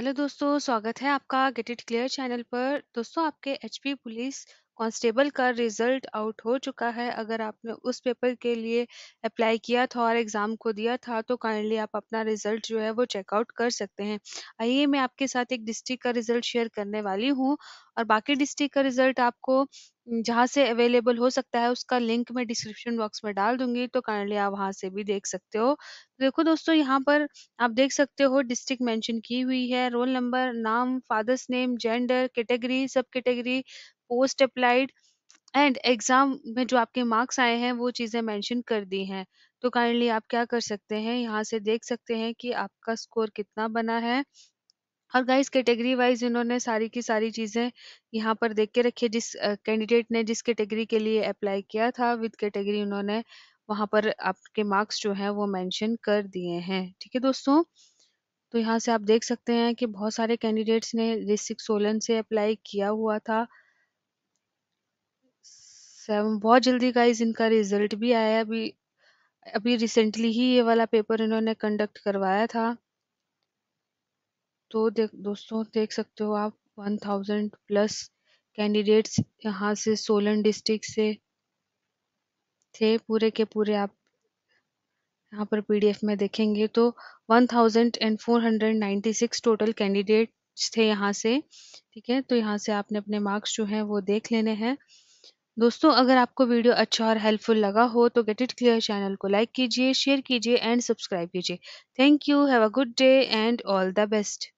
Hello दोस्तों, स्वागत है आपका गेट इट क्लियर चैनल पर। दोस्तों आपके एचपी पुलिस कांस्टेबल का रिजल्ट आउट हो चुका है अगर आपने उस पेपर के लिए अप्लाई किया था और एग्ज़ाम को दिया था तो काइंडली आप अपना रिजल्ट जो है वो चेकआउट कर सकते हैं आइए मैं आपके साथ एक डिस्ट्रिक्ट का रिजल्ट शेयर करने वाली हूँ और बाकी डिस्ट्रिक्ट का रिजल्ट आपको हम्म, जहाँ से अवेलेबल हो सकता है उसका लिंक मैं डिस्क्रिप्शन बॉक्स में डाल दूंगी तो काइंडली आप वहाँ से भी देख सकते हो तो देखो दोस्तों यहाँ पर आप देख सकते हो डिस्ट्रिक्ट मेंशन की हुई है रोल नंबर नाम father's name gender category sub category post applied and exam में जो आपके मार्क्स आए हैं वो चीज़ें मेंशन कर दी हैं तो काइंडली आप क्या कर सकते हैं यहाँ से देख सकते हैं कि आपका स्कोर कितना बना है और गाइस कैटेगरी वाइज इन्होंने सारी की सारी चीज़ें यहाँ पर देख के रखी जिस कैंडिडेट ने जिस कैटेगरी के लिए अप्लाई किया था विद कैटेगरी उन्होंने वहां पर आपके मार्क्स जो है वो मेंशन कर दिए हैं ठीक है दोस्तों तो यहाँ से आप देख सकते हैं कि बहुत सारे कैंडिडेट्स ने डिस्ट्रिक्ट सोलन से अप्लाई किया हुआ था सेवन बहुत जल्दी गाइस इनका रिजल्ट भी आया अभी अभी रिसेंटली ही ये वाला पेपर इन्होंने कंडक्ट करवाया था तो देख दोस्तों देख सकते हो आप वन थाउजेंड प्लस कैंडिडेट्स यहाँ से सोलन डिस्ट्रिक्ट से थे पूरे के पूरे आप यहाँ पर पीडीएफ में देखेंगे तो one thousand and four hundred ninety six total candidates थे यहाँ से ठीक है तो यहाँ से आपने अपने मार्क्स जो हैं वो देख लेने हैं दोस्तों अगर आपको वीडियो अच्छा और हेल्पफुल लगा हो तो गेट इट क्लियर चैनल को लाइक कीजिए शेयर कीजिए एंड सब्सक्राइब कीजिए thank you have a good day and all the best